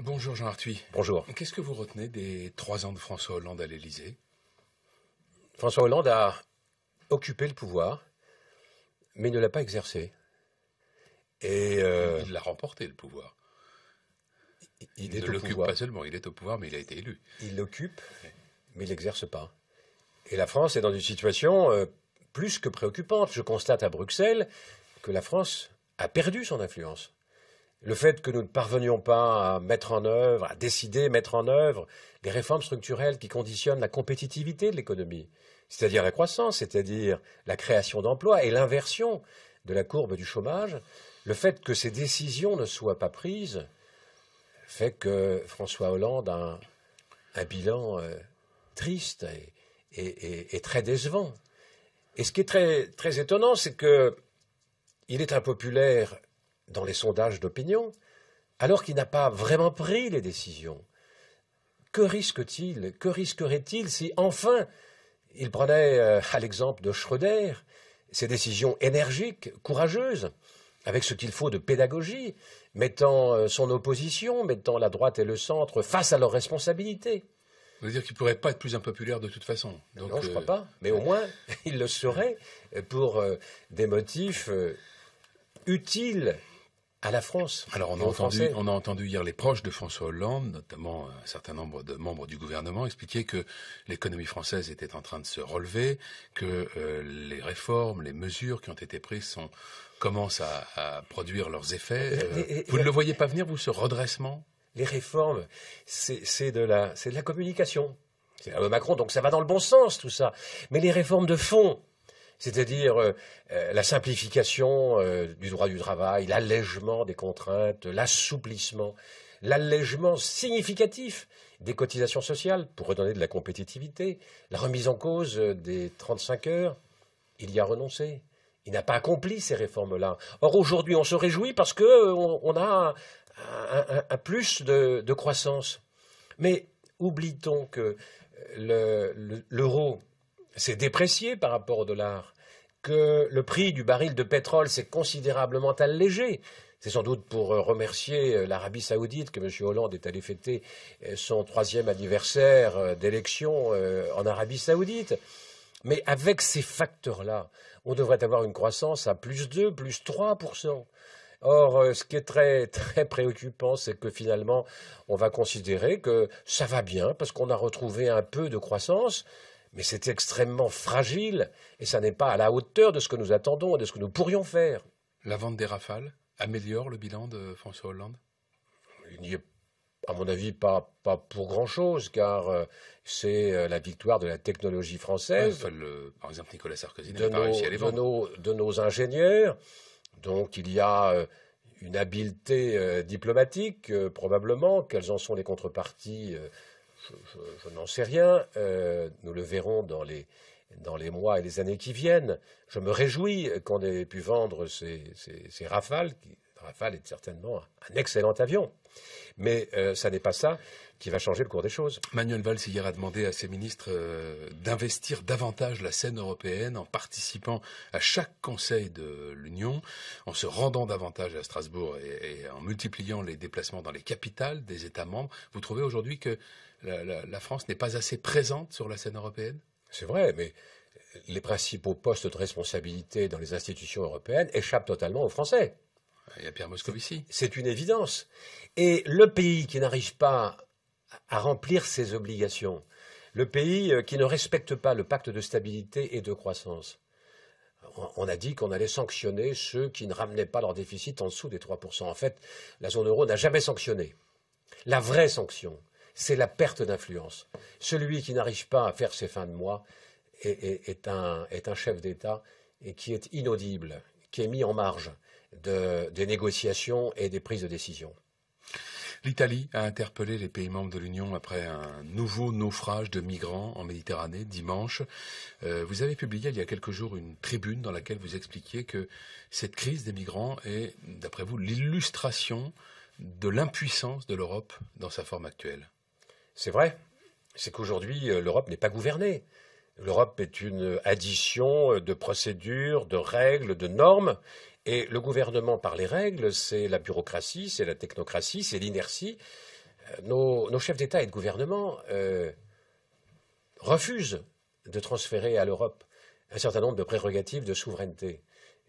Bonjour Jean Arthuis. Bonjour. Qu'est-ce que vous retenez des trois ans de François Hollande à l'Élysée François Hollande a occupé le pouvoir, mais ne l'a pas exercé. Et euh, il l'a remporté le pouvoir. Il, est ne l'occupe pas seulement, il est au pouvoir, mais il a été élu. Il l'occupe, mais il n'exerce pas. Et la France est dans une situation euh, plus que préoccupante. Je constate à Bruxelles que la France a perdu son influence le fait que nous ne parvenions pas à mettre en œuvre, à décider, mettre en œuvre les réformes structurelles qui conditionnent la compétitivité de l'économie, c'est-à-dire la croissance, c'est-à-dire la création d'emplois et l'inversion de la courbe du chômage, le fait que ces décisions ne soient pas prises fait que François Hollande a un, bilan euh, triste et, très décevant. Et ce qui est très, étonnant, c'est qu'il est populaire dans les sondages d'opinion, alors qu'il n'a pas vraiment pris les décisions. Que risque-t-il Que risquerait-il si enfin il prenait, euh, à l'exemple de Schröder, ses décisions énergiques, courageuses, avec ce qu'il faut de pédagogie, mettant euh, son opposition, mettant la droite et le centre face à leurs responsabilités vous dire qu'il ne pourrait pas être plus impopulaire de toute façon. non, je ne euh, crois pas. Mais au moins, il le serait pour des motifs utiles France. Alors on a, entendu, hier les proches de François Hollande, notamment un certain nombre de membres du gouvernement, expliquer que l'économie française était en train de se relever, que euh, les réformes, les mesures qui ont été prises sont, commencent à, produire leurs effets. Euh, vous ne le voyez pas venir, vous, ce redressement Les réformes, c'est de, la, de la communication. C'est Macron, donc ça va dans le bon sens tout ça. Mais les réformes de fond, c'est-à-dire euh, euh, la simplification euh, du droit du travail, l'allègement des contraintes, l'assouplissement, l'allègement significatif des cotisations sociales pour redonner de la compétitivité, la remise en cause des 35 heures, il y a renoncé. Il n'a pas accompli ces réformes-là. Or, aujourd'hui, on se réjouit parce qu'on a un, plus de, croissance. Mais oublie-t-on que l'euro c'est déprécié par rapport au dollar, que le prix du baril de pétrole s'est considérablement allégé. C'est sans doute pour euh, remercier euh, l'Arabie saoudite que M. Hollande est allé fêter euh, son troisième anniversaire d'élection en Arabie saoudite. Mais avec ces facteurs-là, on devrait avoir une croissance à plus 2, plus 3%. Or, ce qui est très, très préoccupant, c'est que finalement, on va considérer que ça va bien parce qu'on a retrouvé un peu de croissance, mais c'est extrêmement fragile et ça n'est pas à la hauteur de ce que nous attendons et de ce que nous pourrions faire. La vente des Rafales améliore le bilan de François Hollande Il n'y est, à mon avis, pas, pas pour grand-chose, car euh, c'est euh, la victoire de la technologie française. par exemple, Nicolas Sarkozy pas De nos, ingénieurs. Donc il y a. Euh, une habileté diplomatique, probablement, quelles en sont les contreparties je, n'en sais rien. Euh, nous le verrons dans les, mois et les années qui viennent. Je me réjouis qu'on ait pu vendre ces, ces, Rafales. Qui, Rafale est certainement un excellent avion. Mais euh, ça n'est pas ça qui va changer le cours des choses. Manuel Valls hier a demandé à ses ministres euh, d'investir davantage la scène européenne en participant à chaque conseil de l'Union, en se rendant davantage à Strasbourg et, en multipliant les déplacements dans les capitales des États membres. Vous trouvez aujourd'hui que la, France n'est pas assez présente sur la scène européenne C'est vrai, mais les principaux postes de responsabilité dans les institutions européennes échappent totalement aux Français. Il y a Pierre Moscovici. C'est une évidence. Et le pays qui n'arrive pas à remplir ses obligations, le pays euh, qui ne respecte pas le pacte de stabilité et de croissance, on a dit qu'on allait sanctionner ceux qui ne ramenaient pas leur déficit en dessous des 3%. En fait, la zone euro n'a jamais sanctionné. La vraie sanction, c'est la perte d'influence. Celui qui n'arrive pas à faire ses fins de mois est, un, chef d'État et qui est inaudible, qui est mis en marge des négociations et des prises de décision. L'Italie a interpellé les pays membres de l'Union après un nouveau naufrage de migrants en Méditerranée dimanche. Euh, vous avez publié il y a quelques jours une tribune dans laquelle vous expliquiez que cette crise des migrants est, d'après vous, l'illustration de l'impuissance de l'Europe dans sa forme actuelle. C'est vrai. C'est qu'aujourd'hui, euh, l'Europe n'est pas gouvernée. L'Europe est une addition euh, de procédures, de règles, de normes. Et le gouvernement par les règles, c'est la bureaucratie, c'est la technocratie, c'est l'inertie. Euh, nos, chefs d'État et de gouvernement refusent de transférer à l'Europe un certain nombre de prérogatives de souveraineté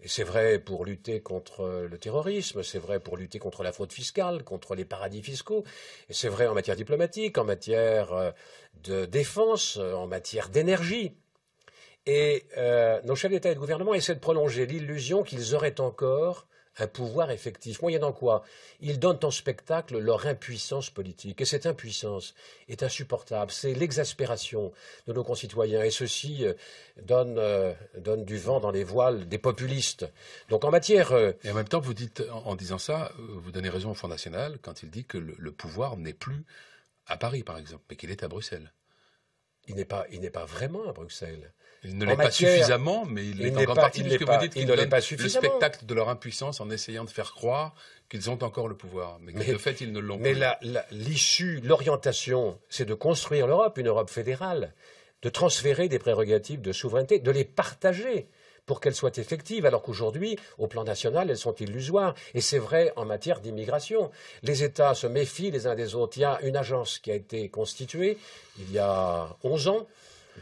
c'est vrai pour lutter contre le terrorisme, c'est vrai pour lutter contre la fraude fiscale, contre les paradis fiscaux, et c'est vrai en matière diplomatique, en matière euh, de défense, euh, en matière d'énergie. Et euh, nos chefs d'État et de gouvernement essaient de prolonger l'illusion qu'ils auraient encore un pouvoir effectif. Moyennant quoi Ils donnent en spectacle leur impuissance politique. Et cette impuissance est insupportable. C'est l'exaspération de nos concitoyens. Et ceci euh, euh, donne, du vent dans les voiles des populistes. Donc en matière. Euh, Et en même temps, vous dites, en, disant ça, vous donnez raison au Front National quand il dit que le pouvoir n'est plus à Paris, par exemple, mais qu'il est à Bruxelles il n'est pas, il n'est pas vraiment à Bruxelles. Il ne l'est pas suffisamment, mais il, est en grande partie de vous dites, pas le spectacle de leur impuissance en essayant de faire croire qu'ils ont encore le pouvoir, mais, que de fait, ils ne l'ont pas. Mais l'issue, l'orientation, c'est de construire l'Europe, une Europe fédérale, de transférer des prérogatives de souveraineté, de les partager pour qu'elles soient effectives, alors qu'aujourd'hui, au plan national, elles sont illusoires. Et c'est vrai en matière d'immigration. Les États se méfient les uns des autres. Il y a une agence qui a été constituée il y a 11 ans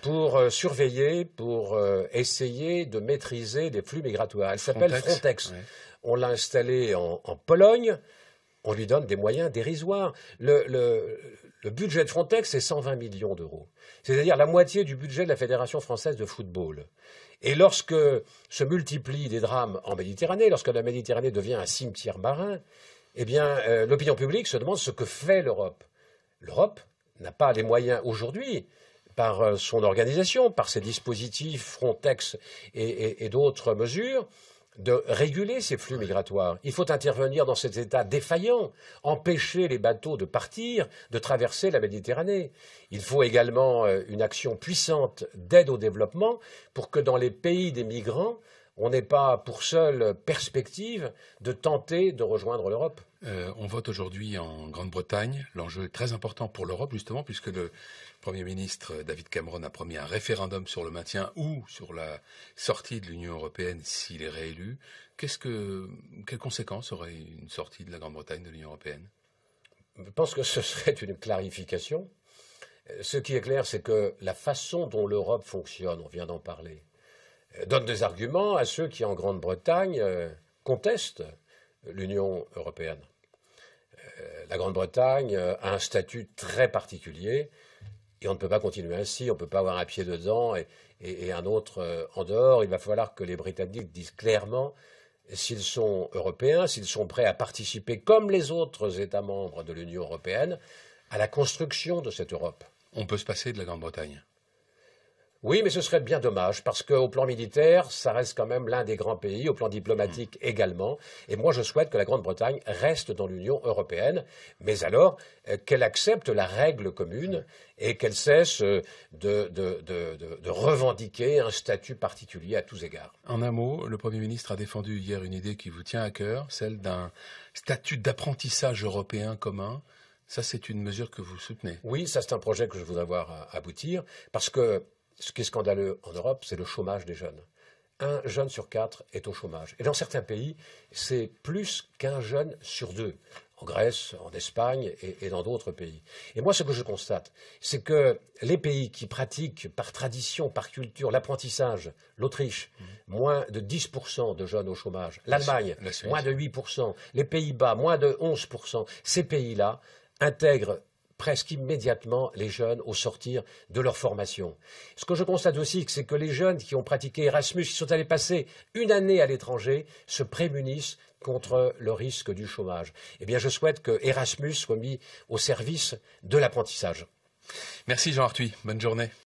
pour euh, surveiller, pour euh, essayer de maîtriser des flux migratoires. Elle s'appelle Frontex. On l'a installée en, Pologne. On lui donne des moyens dérisoires. Le, le budget de Frontex, c'est 120 millions d'euros. C'est-à-dire la moitié du budget de la Fédération française de football. Et lorsque se multiplient des drames en Méditerranée, lorsque la Méditerranée devient un cimetière marin, eh euh, l'opinion publique se demande ce que fait l'Europe. L'Europe n'a pas les moyens aujourd'hui par euh, son organisation, par ses dispositifs Frontex et d'autres mesures, de réguler ces flux migratoires. Il faut intervenir dans cet état défaillant, empêcher les bateaux de partir, de traverser la Méditerranée. Il faut également euh, une action puissante d'aide au développement pour que dans les pays des migrants, on n'ait pas pour seule perspective de tenter de rejoindre l'Europe. Euh, on vote aujourd'hui en Grande-Bretagne. L'enjeu est très important pour l'Europe, justement, puisque le Premier ministre David Cameron a promis un référendum sur le maintien ou sur la sortie de l'Union européenne s'il est réélu. Qu'est-ce que, quelles conséquences aurait une sortie de la Grande-Bretagne de l'Union européenne Je pense que ce serait une clarification. Euh, ce qui est clair, c'est que la façon dont l'Europe fonctionne, on vient d'en parler, euh, donne des arguments à ceux qui, en Grande-Bretagne, contestent l'Union européenne. Euh, la Grande-Bretagne euh, a un statut très particulier et on ne peut pas continuer ainsi, on ne peut pas avoir un pied dedans et, un autre euh, en dehors. Il va falloir que les Britanniques disent clairement s'ils sont européens, s'ils sont prêts à participer, comme les autres États membres de l'Union européenne, à la construction de cette Europe. On peut se passer de la Grande-Bretagne oui, mais ce serait bien dommage, parce qu'au plan militaire, ça reste quand même l'un des grands pays, au plan diplomatique mm. également. Et moi, je souhaite que la Grande-Bretagne reste dans l'Union européenne, mais alors euh, qu'elle accepte la règle commune mm. et qu'elle cesse euh, de, de, revendiquer un statut particulier à tous égards. En un mot, le Premier ministre a défendu hier une idée qui vous tient à cœur, celle d'un statut d'apprentissage européen commun. Ça, c'est une mesure que vous soutenez. Oui, ça, c'est un projet que je voudrais voir euh, aboutir, parce que ce qui est scandaleux en Europe, c'est le chômage des jeunes. Un jeune sur quatre est au chômage. Et dans certains pays, c'est plus qu'un jeune sur deux. En Grèce, en Espagne et, dans d'autres pays. Et moi, ce que je constate, c'est que les pays qui pratiquent par tradition, par culture, l'apprentissage, l'Autriche, mmh. moins de 10% de jeunes au chômage, l'Allemagne, moins de 8%, les Pays-Bas, moins de 11%, ces pays-là intègrent presque immédiatement les jeunes au sortir de leur formation. Ce que je constate aussi, c'est que les jeunes qui ont pratiqué Erasmus, qui sont allés passer une année à l'étranger, se prémunissent contre le risque du chômage. Eh bien, je souhaite que Erasmus soit mis au service de l'apprentissage. Merci Jean Arthuis. Bonne journée.